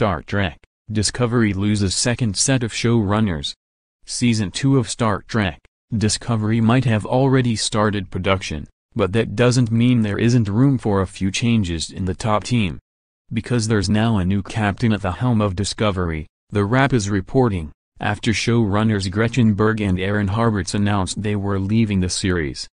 Star Trek, Discovery loses second set of showrunners. Season 2 of Star Trek, Discovery might have already started production, but that doesn't mean there isn't room for a few changes in the top team. Because there's now a new captain at the helm of Discovery, The Wrap is reporting, after showrunners Gretchen Berg and Aaron Harberts announced they were leaving the series.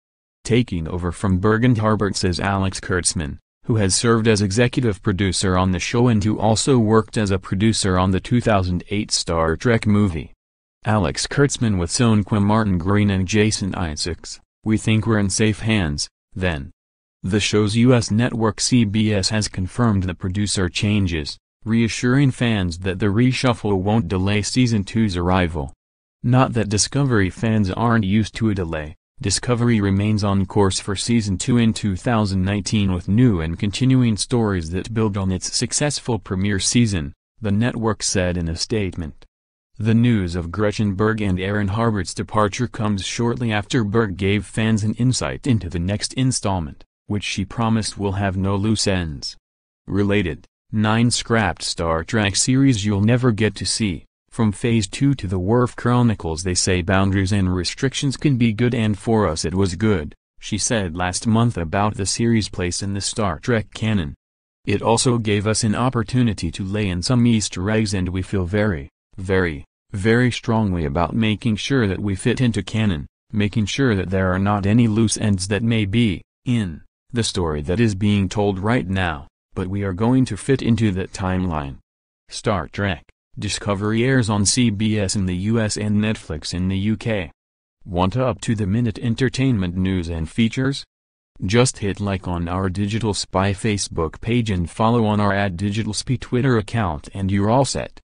Taking over from Berg and Harberts is Alex Kurtzman, who has served as executive producer on the show and who also worked as a producer on the 2008 Star Trek movie. Alex Kurtzman with Sonqua Martin Green and Jason Isaacs, we think we're in safe hands, then. The show's U.S. network CBS has confirmed the producer changes, reassuring fans that the reshuffle won't delay Season 2's arrival. Not that Discovery fans aren't used to a delay, Discovery remains on course for season 2 in 2019 with new and continuing stories that build on its successful premiere season, the network said in a statement. The news of Gretchen Berg and Aaron Harbert's departure comes shortly after Berg gave fans an insight into the next installment, which she promised will have no loose ends. Related, 9 scrapped Star Trek series you'll never get to see. From Phase 2 to the Werf Chronicles they say boundaries and restrictions can be good and for us it was good, she said last month about the series' place in the Star Trek canon. It also gave us an opportunity to lay in some Easter eggs and we feel very, very, very strongly about making sure that we fit into canon, making sure that there are not any loose ends that may be, in, the story that is being told right now, but we are going to fit into that timeline. Star Trek Discovery airs on CBS in the US and Netflix in the UK. Want up-to-the-minute entertainment news and features? Just hit like on our Digital Spy Facebook page and follow on our at Digital Spy Twitter account and you're all set.